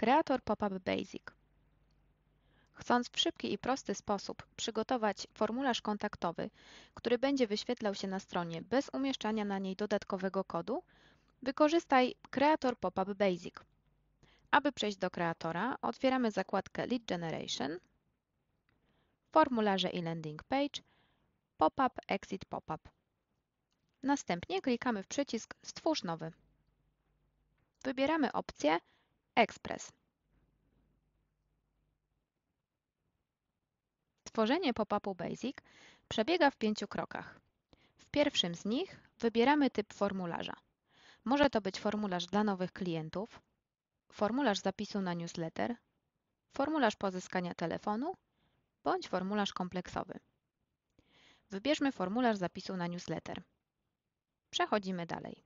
Kreator Popup Basic. Chcąc w szybki i prosty sposób przygotować formularz kontaktowy, który będzie wyświetlał się na stronie bez umieszczania na niej dodatkowego kodu, wykorzystaj Kreator Popup Basic. Aby przejść do kreatora, otwieramy zakładkę Lead Generation, formularze i landing page, pop-up, exit pop-up. Następnie klikamy w przycisk Stwórz nowy. Wybieramy opcję ekspres. Tworzenie pop-upu Basic przebiega w pięciu krokach. W pierwszym z nich wybieramy typ formularza. Może to być formularz dla nowych klientów, formularz zapisu na newsletter, formularz pozyskania telefonu bądź formularz kompleksowy. Wybierzmy formularz zapisu na newsletter. Przechodzimy dalej.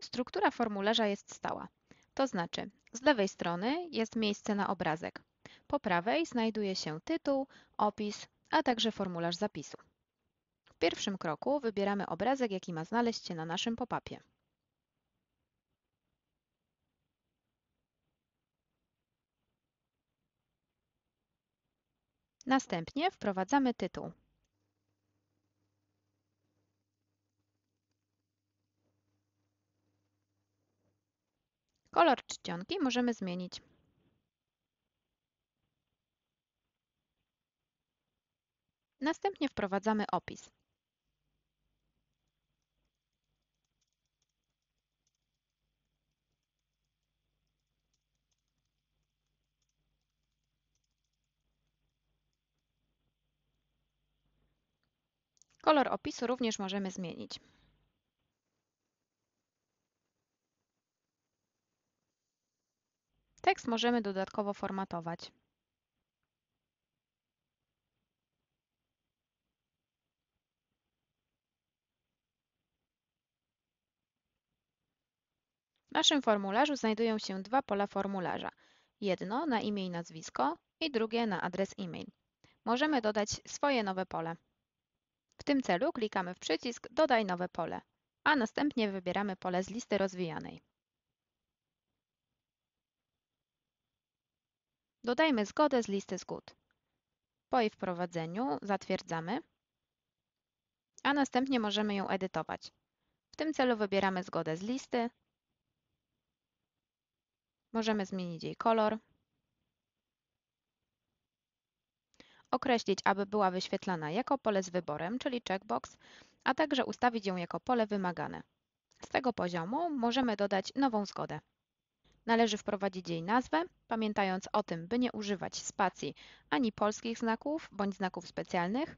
Struktura formularza jest stała. To znaczy, z lewej strony jest miejsce na obrazek. Po prawej znajduje się tytuł, opis, a także formularz zapisu. W pierwszym kroku wybieramy obrazek, jaki ma znaleźć się na naszym pop-upie. Następnie wprowadzamy tytuł. Kolor czcionki możemy zmienić. Następnie wprowadzamy opis. Kolor opisu również możemy zmienić. Tekst możemy dodatkowo formatować. W naszym formularzu znajdują się dwa pola formularza. Jedno na imię i nazwisko i drugie na adres e-mail. Możemy dodać swoje nowe pole. W tym celu klikamy w przycisk Dodaj nowe pole, a następnie wybieramy pole z listy rozwijanej. Dodajmy zgodę z listy zgód. Po jej wprowadzeniu zatwierdzamy, a następnie możemy ją edytować. W tym celu wybieramy zgodę z listy. Możemy zmienić jej kolor. Określić, aby była wyświetlana jako pole z wyborem, czyli checkbox, a także ustawić ją jako pole wymagane. Z tego poziomu możemy dodać nową zgodę. Należy wprowadzić jej nazwę, pamiętając o tym, by nie używać spacji ani polskich znaków bądź znaków specjalnych,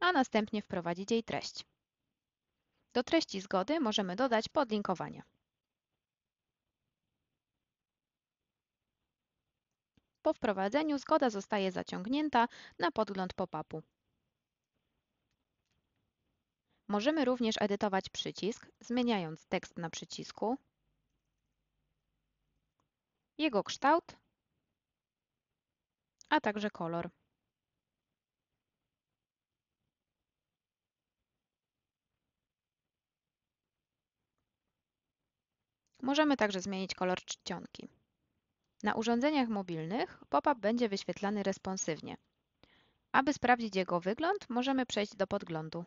a następnie wprowadzić jej treść. Do treści zgody możemy dodać podlinkowanie. Po wprowadzeniu zgoda zostaje zaciągnięta na podgląd pop-upu. Możemy również edytować przycisk, zmieniając tekst na przycisku, jego kształt, a także kolor. Możemy także zmienić kolor czcionki. Na urządzeniach mobilnych pop-up będzie wyświetlany responsywnie. Aby sprawdzić jego wygląd, możemy przejść do podglądu.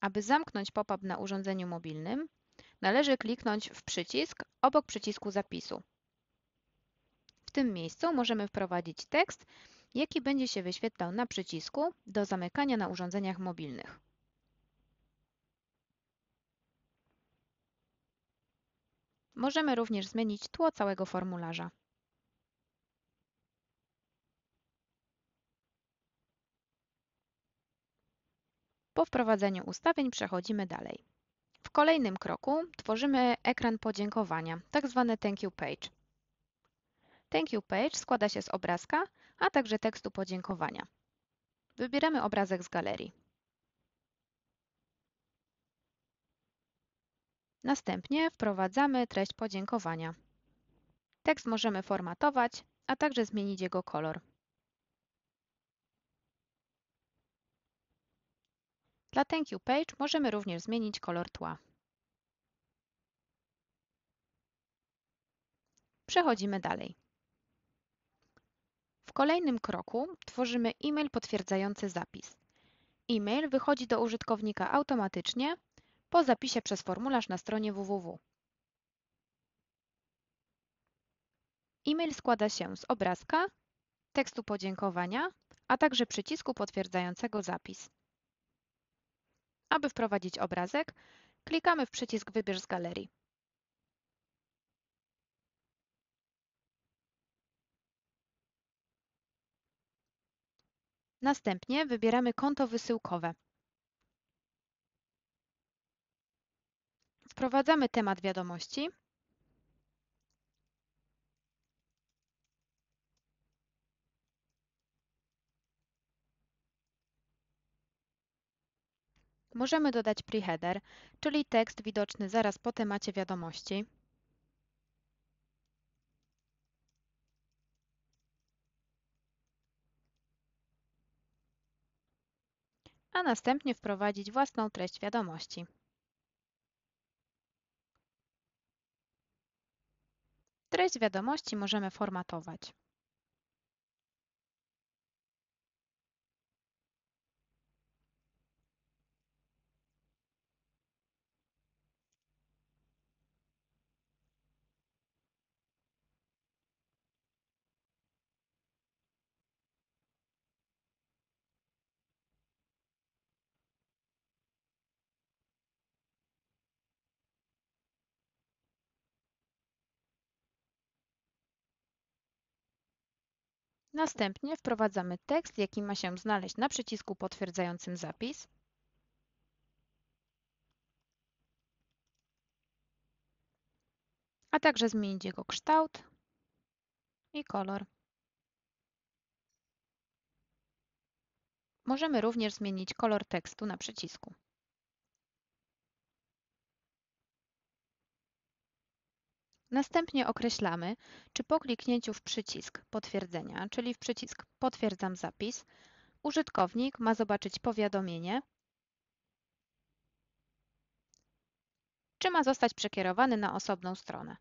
Aby zamknąć pop-up na urządzeniu mobilnym, należy kliknąć w przycisk obok przycisku zapisu. W tym miejscu możemy wprowadzić tekst, jaki będzie się wyświetlał na przycisku do zamykania na urządzeniach mobilnych. Możemy również zmienić tło całego formularza. Po wprowadzeniu ustawień przechodzimy dalej kolejnym kroku tworzymy ekran podziękowania, tak zwany thank you page. Thank you page składa się z obrazka, a także tekstu podziękowania. Wybieramy obrazek z galerii. Następnie wprowadzamy treść podziękowania. Tekst możemy formatować, a także zmienić jego kolor. Dla Thank you Page możemy również zmienić kolor tła. Przechodzimy dalej. W kolejnym kroku tworzymy e-mail potwierdzający zapis. E-mail wychodzi do użytkownika automatycznie po zapisie przez formularz na stronie www. E-mail składa się z obrazka, tekstu podziękowania, a także przycisku potwierdzającego zapis. Aby wprowadzić obrazek, klikamy w przycisk Wybierz z galerii. Następnie wybieramy konto wysyłkowe. Wprowadzamy temat wiadomości Możemy dodać preheader, czyli tekst widoczny zaraz po temacie wiadomości. A następnie wprowadzić własną treść wiadomości. Treść wiadomości możemy formatować. Następnie wprowadzamy tekst, jaki ma się znaleźć na przycisku potwierdzającym zapis. A także zmienić jego kształt i kolor. Możemy również zmienić kolor tekstu na przycisku. Następnie określamy, czy po kliknięciu w przycisk potwierdzenia, czyli w przycisk potwierdzam zapis, użytkownik ma zobaczyć powiadomienie, czy ma zostać przekierowany na osobną stronę.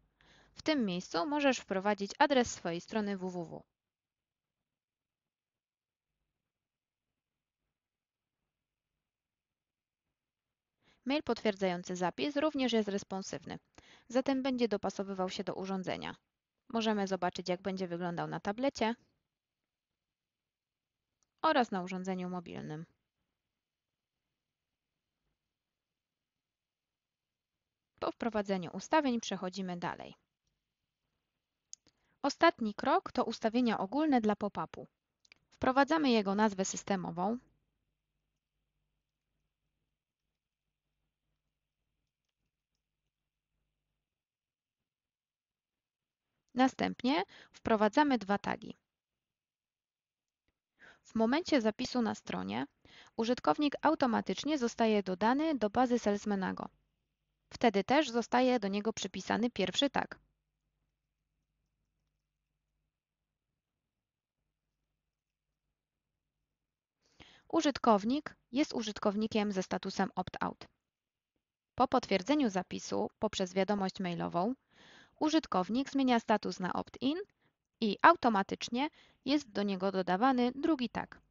W tym miejscu możesz wprowadzić adres swojej strony www. Mail potwierdzający zapis również jest responsywny zatem będzie dopasowywał się do urządzenia. Możemy zobaczyć, jak będzie wyglądał na tablecie oraz na urządzeniu mobilnym. Po wprowadzeniu ustawień przechodzimy dalej. Ostatni krok to ustawienia ogólne dla pop-upu. Wprowadzamy jego nazwę systemową, Następnie wprowadzamy dwa tagi. W momencie zapisu na stronie użytkownik automatycznie zostaje dodany do bazy Salesmanago. Wtedy też zostaje do niego przypisany pierwszy tag. Użytkownik jest użytkownikiem ze statusem opt-out. Po potwierdzeniu zapisu poprzez wiadomość mailową użytkownik zmienia status na opt-in i automatycznie jest do niego dodawany drugi tag.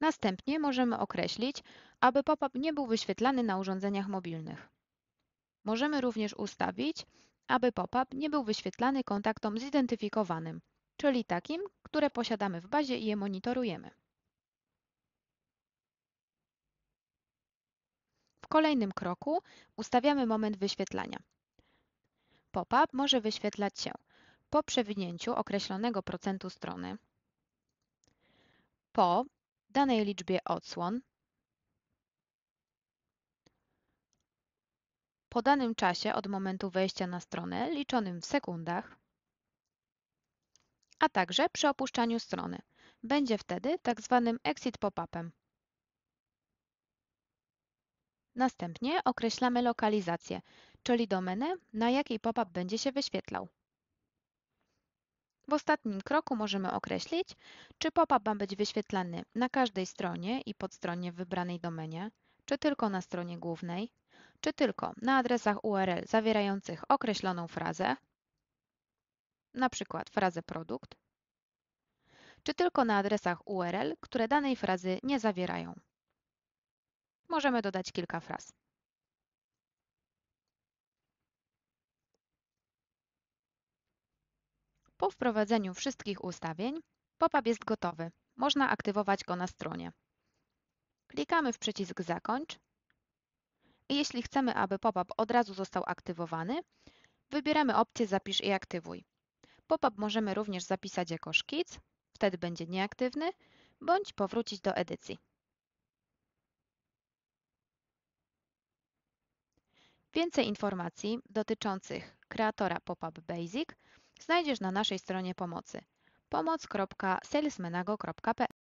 Następnie możemy określić, aby pop-up nie był wyświetlany na urządzeniach mobilnych. Możemy również ustawić, aby pop-up nie był wyświetlany kontaktom zidentyfikowanym, czyli takim, które posiadamy w bazie i je monitorujemy. W kolejnym kroku ustawiamy moment wyświetlania. Pop-up może wyświetlać się po przewinięciu określonego procentu strony, po danej liczbie odsłon, po danym czasie od momentu wejścia na stronę, liczonym w sekundach, a także przy opuszczaniu strony. Będzie wtedy tak zwanym exit pop-upem. Następnie określamy lokalizację, czyli domenę, na jakiej pop-up będzie się wyświetlał. W ostatnim kroku możemy określić, czy pop-up ma być wyświetlany na każdej stronie i podstronie w wybranej domenie, czy tylko na stronie głównej, czy tylko na adresach URL zawierających określoną frazę, na przykład frazę produkt, czy tylko na adresach URL, które danej frazy nie zawierają. Możemy dodać kilka fraz. Po wprowadzeniu wszystkich ustawień pop-up jest gotowy. Można aktywować go na stronie. Klikamy w przycisk Zakończ i jeśli chcemy, aby pop-up od razu został aktywowany, wybieramy opcję Zapisz i aktywuj. Pop-up możemy również zapisać jako szkic, wtedy będzie nieaktywny, bądź powrócić do edycji. Więcej informacji dotyczących kreatora Pop-up Basic znajdziesz na naszej stronie pomocy pomoc.salesmenago.pl